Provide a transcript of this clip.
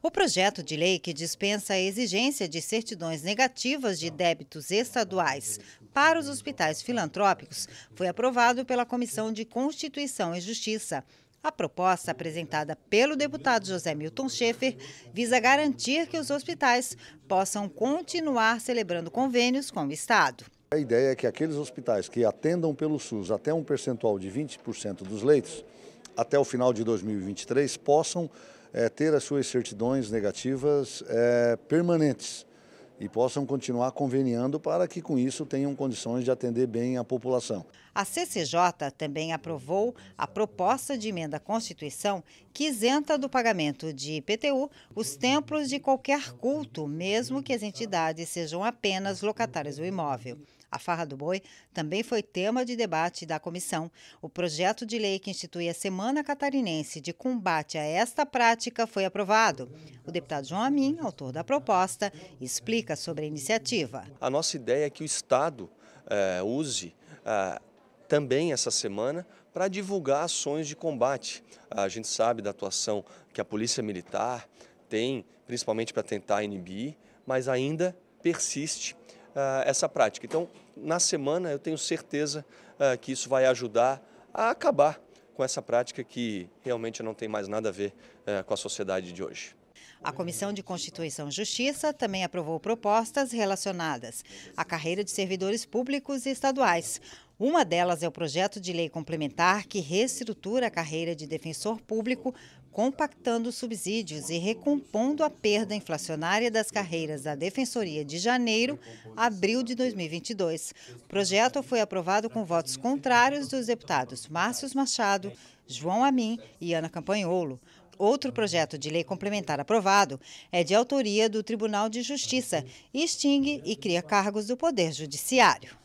O projeto de lei que dispensa a exigência de certidões negativas de débitos estaduais para os hospitais filantrópicos foi aprovado pela Comissão de Constituição e Justiça. A proposta apresentada pelo deputado José Milton Schaefer visa garantir que os hospitais possam continuar celebrando convênios com o Estado. A ideia é que aqueles hospitais que atendam pelo SUS até um percentual de 20% dos leitos, até o final de 2023, possam é, ter as suas certidões negativas é, permanentes e possam continuar conveniando para que com isso tenham condições de atender bem a população. A CCJ também aprovou a proposta de emenda à Constituição que isenta do pagamento de IPTU os templos de qualquer culto, mesmo que as entidades sejam apenas locatárias do imóvel. A farra do boi também foi tema de debate da comissão. O projeto de lei que institui a Semana Catarinense de Combate a esta prática foi aprovado. O deputado João Amin, autor da proposta, explica sobre a iniciativa. A nossa ideia é que o Estado eh, use ah, também essa semana para divulgar ações de combate. A gente sabe da atuação que a Polícia Militar tem, principalmente para tentar inibir, mas ainda persiste ah, essa prática. Então, na semana, eu tenho certeza ah, que isso vai ajudar a acabar com essa prática que realmente não tem mais nada a ver ah, com a sociedade de hoje. A Comissão de Constituição e Justiça também aprovou propostas relacionadas à carreira de servidores públicos e estaduais. Uma delas é o projeto de lei complementar que reestrutura a carreira de defensor público, compactando subsídios e recompondo a perda inflacionária das carreiras da Defensoria de janeiro a abril de 2022. O projeto foi aprovado com votos contrários dos deputados Márcio Machado, João Amin e Ana Campanholo. Outro projeto de lei complementar aprovado é de autoria do Tribunal de Justiça e extingue e cria cargos do Poder Judiciário.